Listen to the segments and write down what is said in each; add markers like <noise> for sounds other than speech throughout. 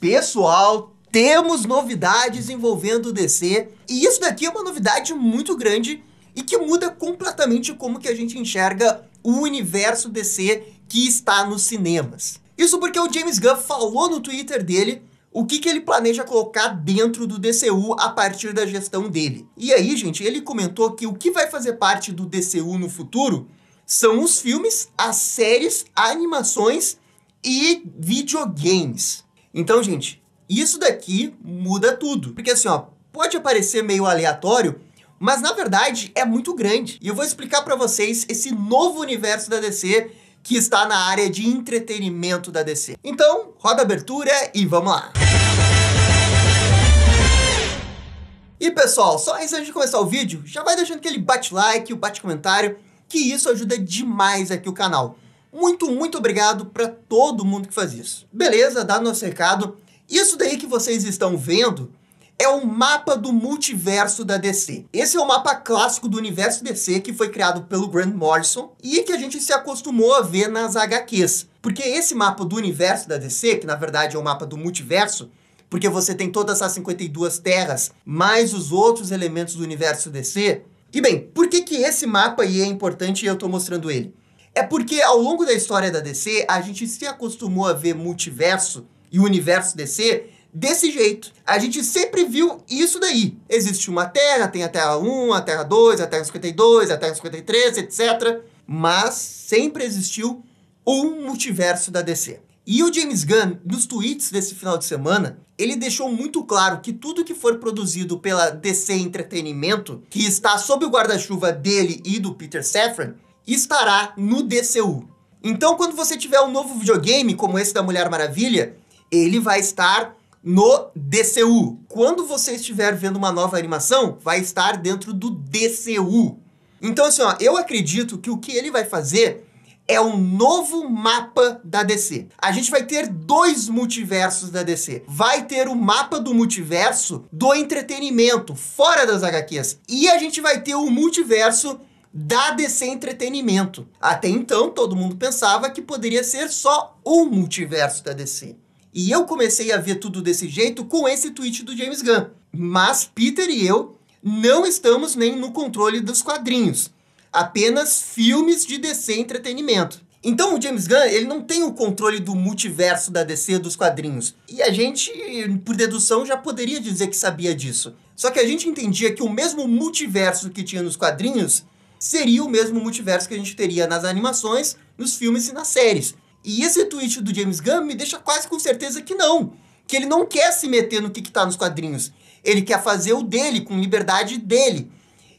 Pessoal, temos novidades envolvendo o DC, e isso daqui é uma novidade muito grande e que muda completamente como que a gente enxerga o universo DC que está nos cinemas. Isso porque o James Gunn falou no Twitter dele o que, que ele planeja colocar dentro do DCU a partir da gestão dele. E aí, gente, ele comentou que o que vai fazer parte do DCU no futuro são os filmes, as séries, animações e videogames. Então, gente, isso daqui muda tudo. Porque assim, ó, pode aparecer meio aleatório, mas na verdade é muito grande. E eu vou explicar para vocês esse novo universo da DC que está na área de entretenimento da DC. Então, roda a abertura e vamos lá. E pessoal, só antes de começar o vídeo, já vai deixando aquele bate like, o bate comentário, que isso ajuda demais aqui o canal. Muito, muito obrigado para todo mundo que faz isso. Beleza, dá nosso recado. Isso daí que vocês estão vendo é o mapa do multiverso da DC. Esse é o mapa clássico do universo DC que foi criado pelo Grant Morrison e que a gente se acostumou a ver nas HQs. Porque é esse mapa do universo da DC, que na verdade é o mapa do multiverso, porque você tem todas as 52 terras, mais os outros elementos do universo DC. E bem, por que, que esse mapa aí é importante e eu estou mostrando ele? É porque ao longo da história da DC, a gente se acostumou a ver multiverso e o universo DC desse jeito. A gente sempre viu isso daí. Existe uma Terra, tem a Terra 1, a Terra 2, a Terra 52, a Terra 53, etc. Mas sempre existiu um multiverso da DC. E o James Gunn, nos tweets desse final de semana, ele deixou muito claro que tudo que for produzido pela DC Entretenimento, que está sob o guarda-chuva dele e do Peter Safran, estará no DCU. Então, quando você tiver um novo videogame, como esse da Mulher Maravilha, ele vai estar no DCU. Quando você estiver vendo uma nova animação, vai estar dentro do DCU. Então, assim, ó, eu acredito que o que ele vai fazer é um novo mapa da DC. A gente vai ter dois multiversos da DC. Vai ter o mapa do multiverso do entretenimento, fora das HQs. E a gente vai ter o multiverso da DC Entretenimento. Até então, todo mundo pensava que poderia ser só um multiverso da DC. E eu comecei a ver tudo desse jeito com esse tweet do James Gunn. Mas Peter e eu não estamos nem no controle dos quadrinhos, apenas filmes de DC Entretenimento. Então o James Gunn, ele não tem o controle do multiverso da DC dos quadrinhos. E a gente, por dedução, já poderia dizer que sabia disso. Só que a gente entendia que o mesmo multiverso que tinha nos quadrinhos seria o mesmo multiverso que a gente teria nas animações, nos filmes e nas séries. E esse tweet do James Gunn me deixa quase com certeza que não. Que ele não quer se meter no que, está nos quadrinhos. Ele quer fazer o dele, com liberdade dele.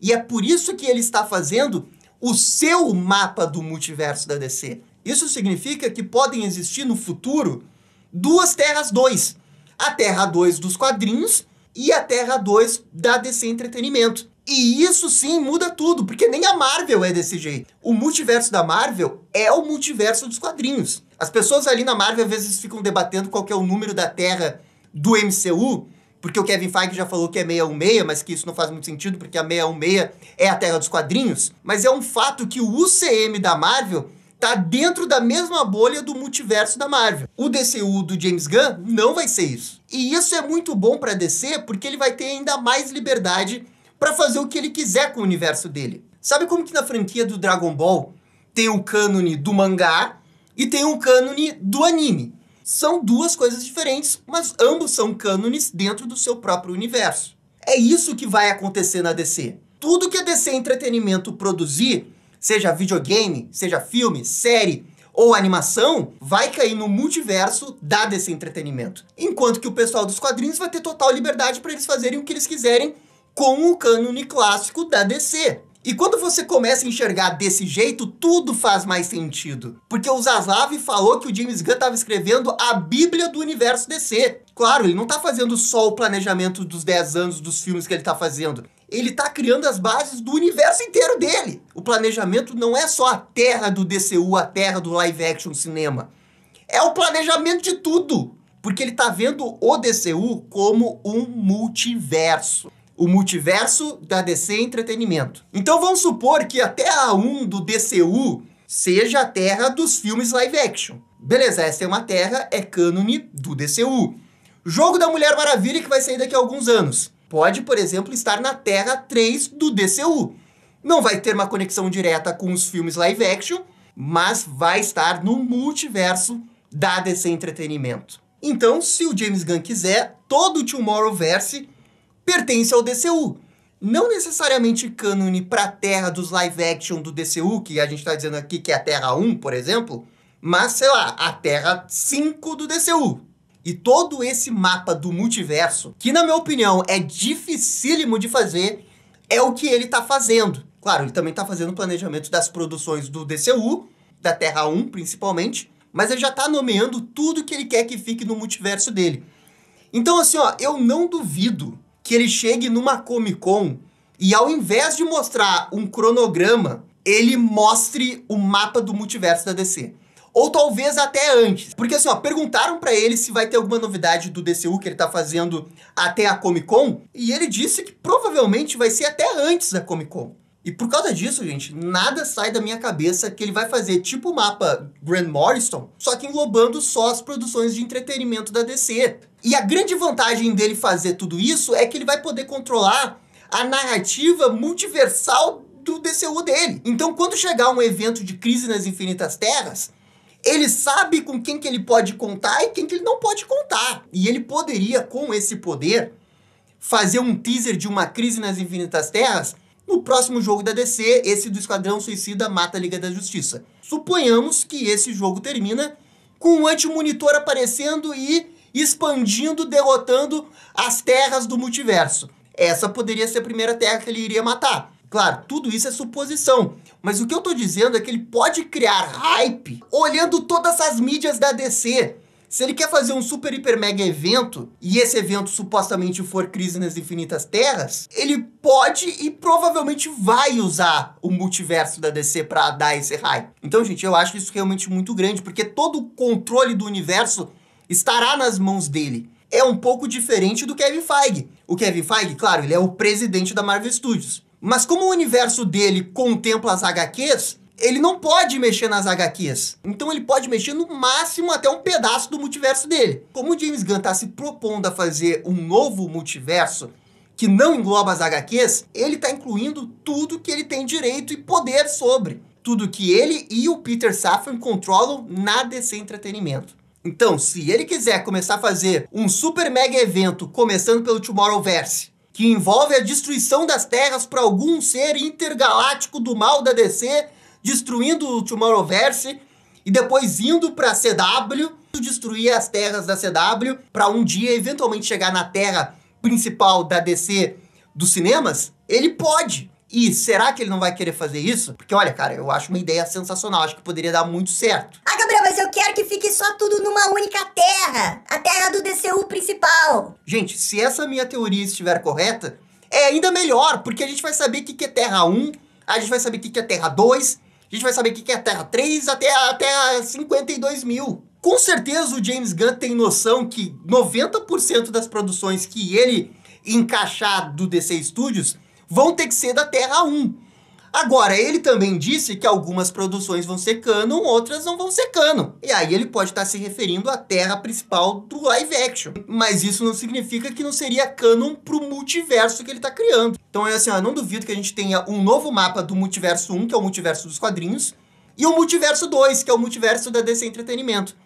E é por isso que ele está fazendo o seu mapa do multiverso da DC. Isso significa que podem existir no futuro duas Terras 2. A Terra 2 dos quadrinhos e a Terra 2 da DC Entretenimento. E isso sim muda tudo, porque nem a Marvel é desse jeito. O multiverso da Marvel é o multiverso dos quadrinhos. As pessoas ali na Marvel às vezes ficam debatendo qual é o número da Terra do MCU, porque o Kevin Feige já falou que é 616, mas que isso não faz muito sentido, porque a 616 é a Terra dos quadrinhos. Mas é um fato que o UCM da Marvel tá dentro da mesma bolha do multiverso da Marvel. O DCU do James Gunn não vai ser isso. E isso é muito bom para DC, porque ele vai ter ainda mais liberdade para fazer o que ele quiser com o universo dele. Sabe como que na franquia do Dragon Ball tem o cânone do mangá e tem o cânone do anime? São duas coisas diferentes, mas ambos são cânones dentro do seu próprio universo. É isso que vai acontecer na DC. Tudo que a DC Entretenimento produzir, seja videogame, seja filme, série, ou animação vai cair no multiverso da DC entretenimento. Enquanto que o pessoal dos quadrinhos vai ter total liberdade para eles fazerem o que eles quiserem com o cânone clássico da DC. E quando você começa a enxergar desse jeito, tudo faz mais sentido. Porque o Zaslav falou que o James Gunn estava escrevendo a bíblia do universo DC. Claro, ele não está fazendo só o planejamento dos 10 anos dos filmes que ele está fazendo. Ele está criando as bases do universo inteiro dele. O planejamento não é só a terra do DCU, a terra do live action cinema. É o planejamento de tudo. Porque ele está vendo o DCU como um multiverso o multiverso da DC Entretenimento. Então vamos supor que a terra 1 do DCU seja a terra dos filmes live action. Beleza, essa é uma terra, é cânone do DCU. Jogo da Mulher Maravilha que vai sair daqui a alguns anos. Pode, por exemplo, estar na Terra 3 do DCU. Não vai ter uma conexão direta com os filmes live action, mas vai estar no multiverso da DC Entretenimento. Então, se o James Gunn quiser, todo o Tomorrowverse pertence ao DCU. Não necessariamente cânone para a Terra dos live action do DCU, que a gente está dizendo aqui que é a Terra 1, por exemplo, mas sei lá, a Terra 5 do DCU. E todo esse mapa do multiverso, que na minha opinião é dificílimo de fazer, é o que ele está fazendo. Claro, ele também está fazendo planejamento das produções do DCU, da Terra 1 principalmente, mas ele já está nomeando tudo que ele quer que fique no multiverso dele. Então, assim, ó, eu não duvido que ele chegue numa Comic Con e ao invés de mostrar um cronograma, ele mostre o mapa do multiverso da DC. Ou talvez até antes. Porque assim, ó, perguntaram para ele se vai ter alguma novidade do DCU que ele tá fazendo até a Comic Con, e ele disse que provavelmente vai ser até antes da Comic Con. E por causa disso, gente, nada sai da minha cabeça que ele vai fazer tipo o mapa Grant Morrison, só que englobando só as produções de entretenimento da DC. E a grande vantagem dele fazer tudo isso é que ele vai poder controlar a narrativa multiversal do DCU dele. Então, quando chegar um evento de crise nas infinitas terras, ele sabe com quem que ele pode contar e quem que ele não pode contar. E ele poderia, com esse poder, fazer um teaser de uma crise nas infinitas terras no próximo jogo da DC, esse do Esquadrão Suicida mata a Liga da Justiça. Suponhamos que esse jogo termina com um anti-monitor aparecendo e expandindo, derrotando as terras do multiverso. Essa poderia ser a primeira terra que ele iria matar. Claro, tudo isso é suposição, mas o que eu tô dizendo é que ele pode criar hype olhando todas as mídias da DC. Se ele quer fazer um super, hiper, mega evento, e esse evento supostamente for Crise nas Infinitas Terras, ele pode e provavelmente vai usar o multiverso da DC para dar esse hype. Então, gente, eu acho isso realmente muito grande, porque todo o controle do universo estará nas mãos dele. É um pouco diferente do Kevin Feige. O Kevin Feige, claro, ele é o presidente da Marvel Studios. Mas como o universo dele contempla as HQs, ele não pode mexer nas HQs. Então ele pode mexer no máximo até um pedaço do multiverso dele. Como o James Gunn está se propondo a fazer um novo multiverso que não engloba as HQs, ele está incluindo tudo que ele tem direito e poder sobre. Tudo que ele e o Peter Safran controlam na DC Entretenimento. Então, se ele quiser começar a fazer um super mega evento, começando pelo Tomorrowverse, que envolve a destruição das terras para algum ser intergaláctico do mal da DC, destruindo o Tomorrowverse e depois indo para CW, destruir as terras da CW para um dia eventualmente chegar na terra principal da DC dos cinemas, ele pode. E será que ele não vai querer fazer isso? Porque olha, cara, eu acho uma ideia sensacional, acho que poderia dar muito certo. Ah, Gabriel, mas eu quero que fique só tudo numa única terra. A terra do DCU principal. Gente, se essa minha teoria estiver correta, é ainda melhor, porque a gente vai saber o que é Terra 1, a gente vai saber o que é Terra 2, a gente vai saber o que é Terra 3 até a Terra 52 mil. Com certeza o James Gunn tem noção que 90% das produções que ele encaixar do DC Studios vão ter que ser da Terra 1. Agora, ele também disse que algumas produções vão ser canon, outras não vão ser canon. E aí ele pode estar se referindo à terra principal do live action. Mas isso não significa que não seria canon pro multiverso que ele tá criando. Então é assim, ó, não duvido que a gente tenha um novo mapa do multiverso 1, que é o multiverso dos quadrinhos, e o multiverso 2, que é o multiverso da DC Entretenimento.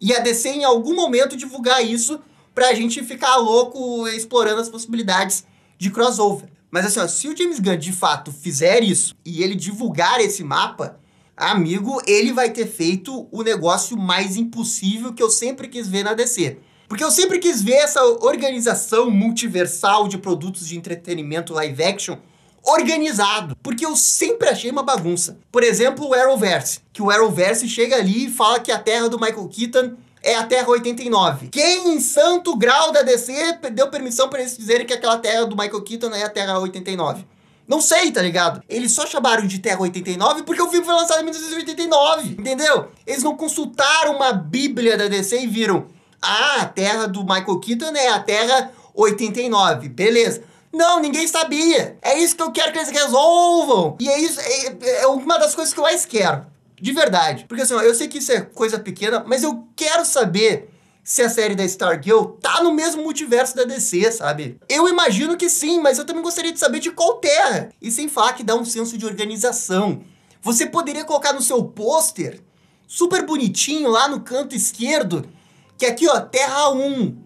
E a DC em algum momento divulgar isso pra gente ficar louco explorando as possibilidades de crossover. Mas assim, ó, se o James Gunn de fato fizer isso e ele divulgar esse mapa, amigo, ele vai ter feito o negócio mais impossível que eu sempre quis ver na DC. Porque eu sempre quis ver essa organização multiversal de produtos de entretenimento live action organizado, porque eu sempre achei uma bagunça. Por exemplo, o Arrowverse, que o Arrowverse chega ali e fala que é a terra do Michael Keaton é a Terra 89. Quem em santo grau da DC deu permissão para eles dizerem que aquela Terra do Michael Keaton é a Terra 89? Não sei, tá ligado? Eles só chamaram de Terra 89 porque o filme foi lançado em 1989, entendeu? Eles não consultaram uma bíblia da DC e viram ah, a Terra do Michael Keaton é a Terra 89, beleza. Não, ninguém sabia. É isso que eu quero que eles resolvam. E é isso, é, é, é uma das coisas que eu mais quero. De verdade. Porque assim, ó, eu sei que isso é coisa pequena, mas eu quero saber se a série da Stargirl tá no mesmo multiverso da DC, sabe? Eu imagino que sim, mas eu também gostaria de saber de qual terra. E sem falar que dá um senso de organização. Você poderia colocar no seu pôster, super bonitinho lá no canto esquerdo, que aqui ó, Terra 1,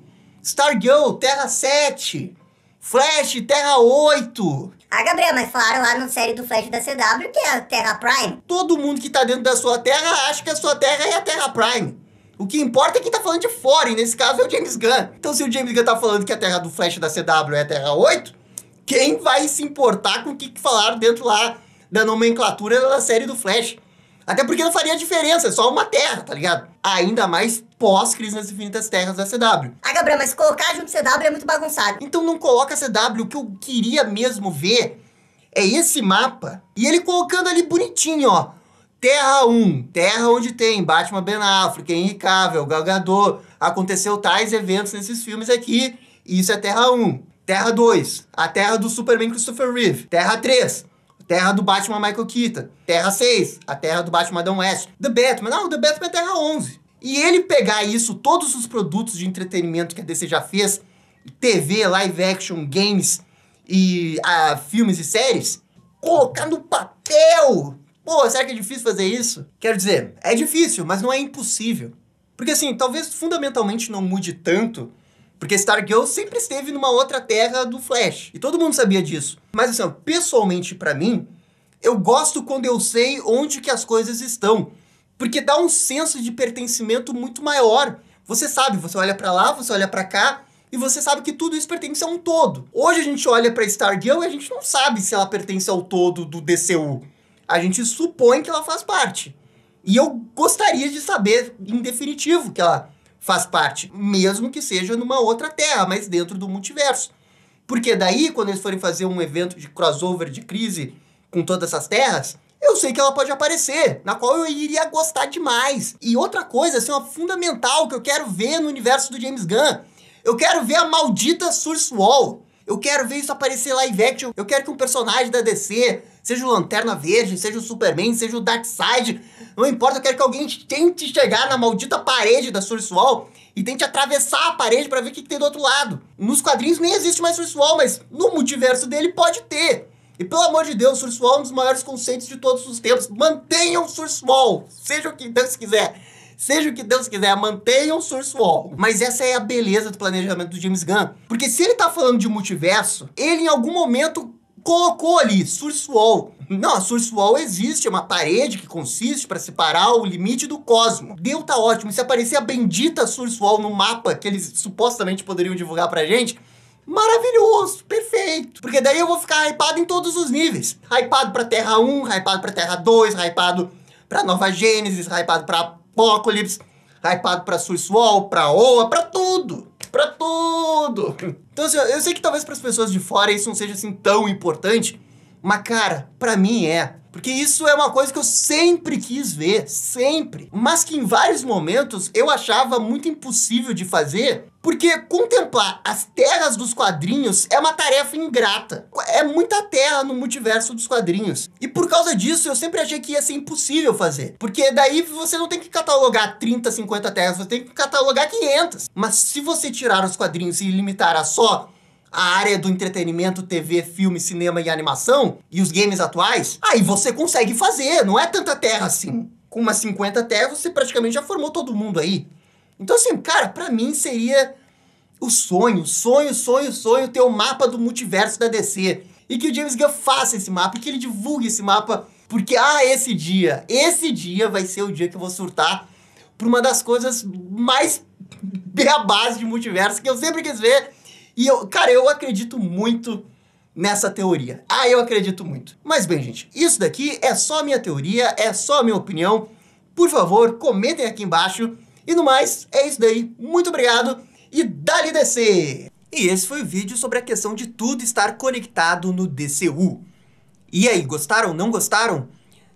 Stargirl, Terra 7. Flash, Terra 8. Ah, Gabriel, mas falaram lá na série do Flash da CW que é a Terra Prime. Todo mundo que tá dentro da sua terra acha que a sua terra é a Terra Prime. O que importa é quem tá falando de fora, e nesse caso é o James Gunn. Então se o James Gunn tá falando que a terra do Flash da CW é a Terra 8, quem vai se importar com o que falaram dentro lá da nomenclatura da série do Flash? Até porque não faria diferença, é só uma terra, tá ligado? Ainda mais pós-crise nas infinitas terras da CW. Ah, Gabriel, mas colocar junto CW é muito bagunçado. Então não coloca CW, o que eu queria mesmo ver é esse mapa e ele colocando ali bonitinho, ó. Terra 1, terra onde tem Batman Ben Affleck, Henry Cavill, Gal Gadot, aconteceu tais eventos nesses filmes aqui, e isso é Terra 1. Terra 2, a terra do Superman Christopher Reeve. Terra 3, Terra do Batman Michael Keaton. Terra 6, a terra do Batman Adam West. The Batman, não, The Batman é Terra 11. E ele pegar isso, todos os produtos de entretenimento que a DC já fez, TV, live action, games e ah, filmes e séries, colocar no papel. Pô, será que é difícil fazer isso? Quero dizer, é difícil, mas não é impossível. Porque assim, talvez fundamentalmente não mude tanto porque Stargirl sempre esteve numa outra terra do Flash. E todo mundo sabia disso. Mas assim, ó, pessoalmente para mim, eu gosto quando eu sei onde que as coisas estão. Porque dá um senso de pertencimento muito maior. Você sabe, você olha para lá, você olha para cá, e você sabe que tudo isso pertence a um todo. Hoje a gente olha para Stargirl e a gente não sabe se ela pertence ao todo do DCU. A gente supõe que ela faz parte. E eu gostaria de saber, em definitivo, que ela faz parte, mesmo que seja numa outra Terra, mas dentro do multiverso. Porque daí, quando eles forem fazer um evento de crossover de crise com todas essas terras, eu sei que ela pode aparecer, na qual eu iria gostar demais. E outra coisa, assim, uma fundamental que eu quero ver no universo do James Gunn, eu quero ver a maldita Source Wall. Eu quero ver isso aparecer live action. Eu quero que um personagem da DC, seja o Lanterna Verde, seja o Superman, seja o Darkseid, não importa, eu quero que alguém tente chegar na maldita parede da Source Wall e tente atravessar a parede para ver o que, que, tem do outro lado. Nos quadrinhos nem existe mais Source Wall, mas no multiverso dele pode ter. E pelo amor de Deus, Source Wall é um dos maiores conceitos de todos os tempos. Mantenham Source Wall, seja o que Deus quiser. Seja o que Deus quiser, mantenham Source Wall. Mas essa é a beleza do planejamento do James Gunn. Porque se ele tá falando de multiverso, ele em algum momento colocou ali Source Wall. Não, a Source Wall existe, é uma parede que consiste para separar o limite do cosmo. Deu tá ótimo. Se aparecer a bendita Source Wall no mapa que eles supostamente poderiam divulgar pra gente, maravilhoso, perfeito. Porque daí eu vou ficar hypado em todos os níveis. Hypado pra Terra 1, hypado pra Terra 2, hypado pra Nova Gênesis, hypado pra Apocalipse, hypado pra Swiss pra OA, pra tudo. Pra tudo. Então, assim, eu sei que talvez para as pessoas de fora isso não seja assim tão importante, mas, cara, pra mim é. Porque isso é uma coisa que eu sempre quis ver, sempre. Mas que em vários momentos eu achava muito impossível de fazer, porque contemplar as terras dos quadrinhos é uma tarefa ingrata. É muita terra no multiverso dos quadrinhos. E por causa disso eu sempre achei que ia ser impossível fazer. Porque daí você não tem que catalogar 30, 50 terras, você tem que catalogar 500. Mas se você tirar os quadrinhos e limitar a só a área do entretenimento, TV, filme, cinema e animação, e os games atuais, aí você consegue fazer, não é tanta terra assim. Com umas 50 terras, você praticamente já formou todo mundo aí. Então, assim, cara, para mim seria o sonho, sonho, sonho, sonho ter o mapa do multiverso da DC. E que o James Gunn faça esse mapa, e que ele divulgue esse mapa, porque, ah, esse dia, esse dia vai ser o dia que eu vou surtar por uma das coisas mais <laughs> beabás de multiverso que eu sempre quis ver e eu, cara, eu acredito muito nessa teoria. Ah, eu acredito muito. Mas bem, gente, isso daqui é só minha teoria, é só minha opinião. Por favor, comentem aqui embaixo. E no mais, é isso daí. Muito obrigado e dá-lhe DC! E esse foi o vídeo sobre a questão de tudo estar conectado no DCU. E aí, gostaram? Não gostaram?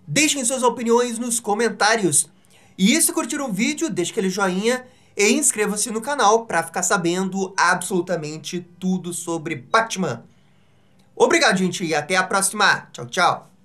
Deixem suas opiniões nos comentários. E se curtiram o vídeo, deixe aquele joinha e inscreva-se no canal para ficar sabendo absolutamente tudo sobre Batman. Obrigado, gente, e até a próxima. Tchau, tchau.